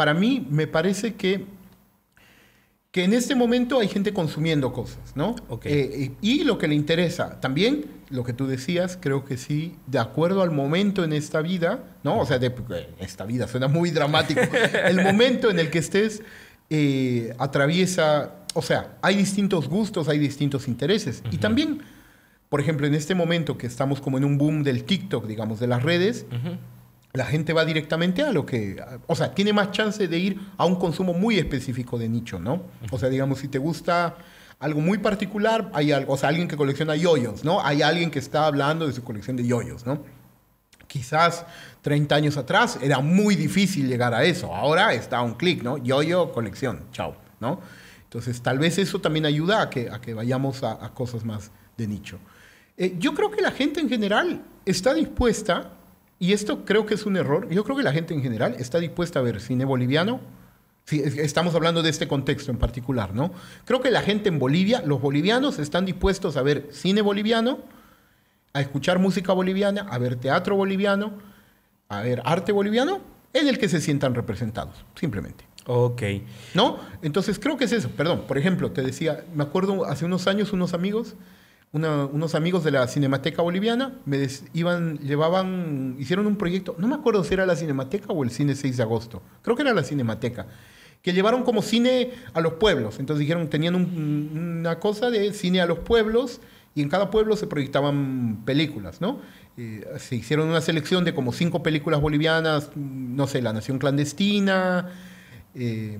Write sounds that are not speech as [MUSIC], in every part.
para mí me parece que, que en este momento hay gente consumiendo cosas, ¿no? Eh, y, lo que le interesa, también lo que tú decías, creo que sí, de acuerdo al momento en esta vida, ¿no? O sea, de, eh, esta vida suena muy dramático. [LAUGHS] El momento en el que estés eh, atraviesa, o sea, hay distintos gustos, hay distintos intereses. Y también, por ejemplo, en este momento que estamos como en un boom del TikTok, digamos, de las redes, la gente va directamente a lo que, o sea, tiene más chance de ir a un consumo muy específico de nicho, ¿no? O sea, digamos, si te gusta algo muy particular, hay algo, o sea, alguien que colecciona yoyos, ¿no? Hay alguien que está hablando de su colección de yoyos, ¿no? Quizás 30 años atrás era muy difícil llegar a eso. Ahora está a un clic, ¿no? Yoyo, colección, chao, ¿no? Entonces, tal vez eso también ayuda a que, a que vayamos a, cosas más de nicho. Eh, yo creo que la gente en general está dispuesta y esto creo que es un error. Yo creo que la gente en general está dispuesta a ver cine boliviano. Si estamos hablando de este contexto en particular, ¿no? Creo que la gente en Bolivia, los bolivianos, están dispuestos a ver cine boliviano, a escuchar música boliviana, a ver teatro boliviano, a ver arte boliviano, en el que se sientan representados, simplemente. Ok. ¿No? Entonces creo que es eso. Perdón, por ejemplo, te decía, me acuerdo hace unos años unos amigos unos amigos de la Cinemateca Boliviana me iban, llevaban, hicieron un proyecto, no me acuerdo si era la Cinemateca o el Cine 6 de agosto, creo que era la Cinemateca, que llevaron como cine a los pueblos. Entonces dijeron, tenían una cosa de cine a los pueblos y en cada pueblo se proyectaban películas, ¿no? Eh, se hicieron una selección de como cinco películas bolivianas, no sé, La Nación Clandestina. Eh,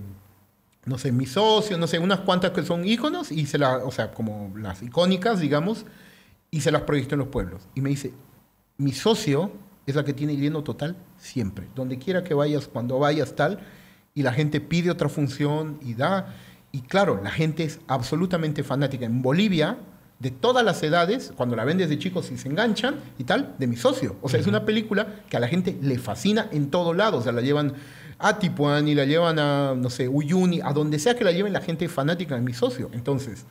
no sé, mi socio, no sé, unas cuantas que son iconos y se las, o sea, como las icónicas, digamos, y se las proyectó en los pueblos. Y me dice, mi socio es la que tiene lleno total siempre, donde quiera que vayas, cuando vayas, tal, y la gente pide otra función y da. Y claro, la gente es absolutamente fanática. En Bolivia, de todas las edades, cuando la ven desde chicos y se enganchan y tal, de mi socio. O sea, es una película que a la gente le fascina en todo lado. O sea, la llevan a Tipuán y la llevan a, no sé, Uyuni, a donde sea que la lleven la gente fanática de mi socio. Entonces,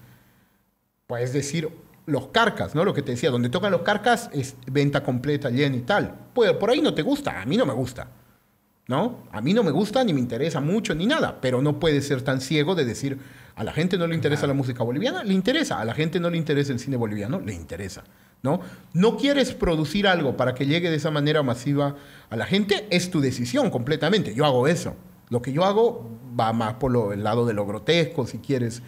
puedes decir los carcas, ¿no? Lo que te decía, donde tocan los carcas es venta completa, llena y tal. Pues por ahí no te gusta, a mí no me gusta. ¿No? A mí no me gusta, ni me interesa mucho, ni nada, pero no puedes ser tan ciego de decir, a la gente no le interesa la música boliviana, le interesa, a la gente no le interesa el cine boliviano, le interesa. ¿no? No quieres producir algo para que llegue de esa manera masiva a la gente, es tu decisión completamente. Yo hago eso. Lo que yo hago va más por el lado de lo grotesco, si quieres.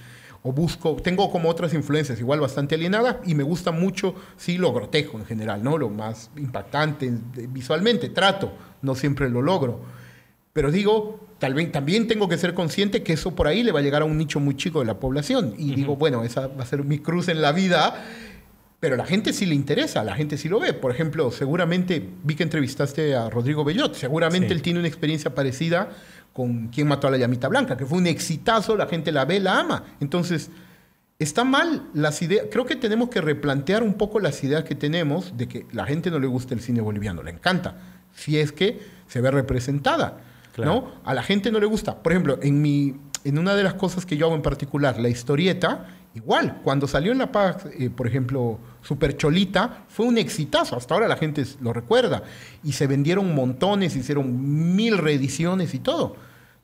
O busco, tengo como otras influencias igual bastante alienadas y me gusta mucho, sí, lo grotesco en general, ¿no? Lo más impactante visualmente, trato, no siempre lo logro. Pero digo, tal vez también tengo que ser consciente que eso por ahí le va a llegar a un nicho muy chico de la población. Y digo, bueno, esa va a ser mi cruz en la vida pero la gente sí le interesa, la gente sí lo ve. Por ejemplo, seguramente vi que entrevistaste a Rodrigo Bellot. Seguramente él tiene una experiencia parecida con Quién mató a la llamita blanca, que fue un exitazo, la gente la ve, la ama. Entonces, está mal las ideas. Creo que tenemos que replantear un poco las ideas que tenemos de que la gente no le gusta el cine boliviano, le encanta, si es que se ve representada. ¿no? A la gente no le gusta. Por ejemplo, en mi en una de las cosas que yo hago en particular, la historieta, igual, cuando salió en La Paz, eh, por ejemplo, Super Cholita, fue un exitazo, hasta ahora la gente lo recuerda, y se vendieron montones, hicieron mil reediciones y todo,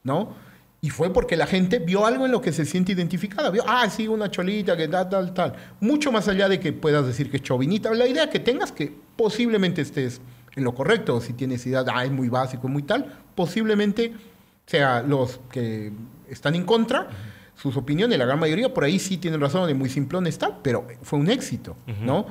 ¿no? Y fue porque la gente vio algo en lo que se siente identificada. Vio, ah, sí, una cholita, que tal, tal, tal. Mucho más allá de que puedas decir que es chovinita. La idea que tengas que posiblemente estés en lo correcto. Si tienes idea, ah, es muy básico, muy tal. Posiblemente sea los que están en contra, sus opiniones, la gran mayoría por ahí sí tienen razón, de muy simplón está, pero fue un éxito, ¿no?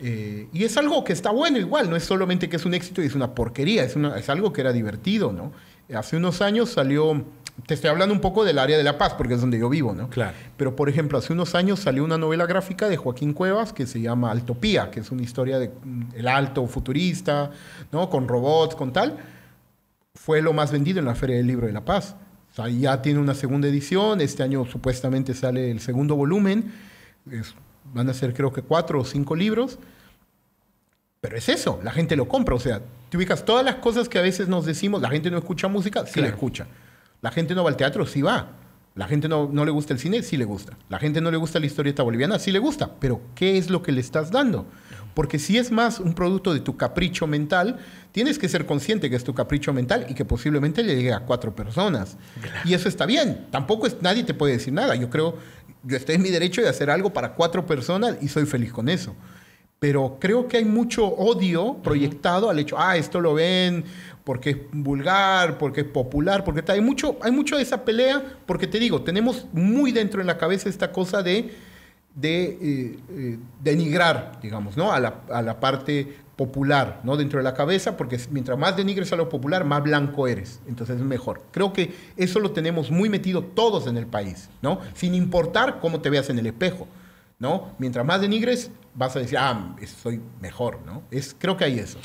Eh, y es algo que está bueno igual, no es solamente que es un éxito y es una porquería, es, es algo que era divertido, ¿no? Hace unos años salió, te estoy hablando un poco del área de La Paz, porque es donde yo vivo, ¿no? Claro. Pero, por ejemplo, hace unos años salió una novela gráfica de Joaquín Cuevas que se llama Altopía, que es una historia del mm, el alto futurista, ¿no? Con robots, con tal fue lo más vendido en la Feria del Libro de La Paz. ya tiene una segunda edición, este año supuestamente sale el segundo volumen, van a ser creo que cuatro o cinco libros, pero es eso, la gente lo compra, o sea, te ubicas todas las cosas que a veces nos decimos, la gente no escucha música, sí la escucha, la gente no va al teatro, sí va. La gente no, no, le gusta el cine, sí le gusta. La gente no le gusta la historieta boliviana, sí le gusta. Pero ¿qué es lo que le estás dando? Porque si es más un producto de tu capricho mental, tienes que ser consciente que es tu capricho mental y que posiblemente le llegue a cuatro personas. Y eso está bien. Tampoco nadie te puede decir nada. Yo creo, yo estoy en mi derecho de hacer algo para cuatro personas y soy feliz con eso. Pero creo que hay mucho odio proyectado al hecho, ah, esto lo ven porque es vulgar, porque es popular, porque está. Hay mucho, hay mucho de esa pelea, porque te digo, tenemos muy dentro en la cabeza esta cosa de, de eh, eh, denigrar, digamos, ¿no? A la, a la, parte popular, ¿no? Dentro de la cabeza, porque mientras más denigres a lo popular, más blanco eres. Entonces es mejor. Creo que eso lo tenemos muy metido todos en el país, ¿no? Sin importar cómo te veas en el espejo, ¿no? Mientras más denigres, vas a decir, ah, soy mejor, ¿no? Es, creo que hay eso.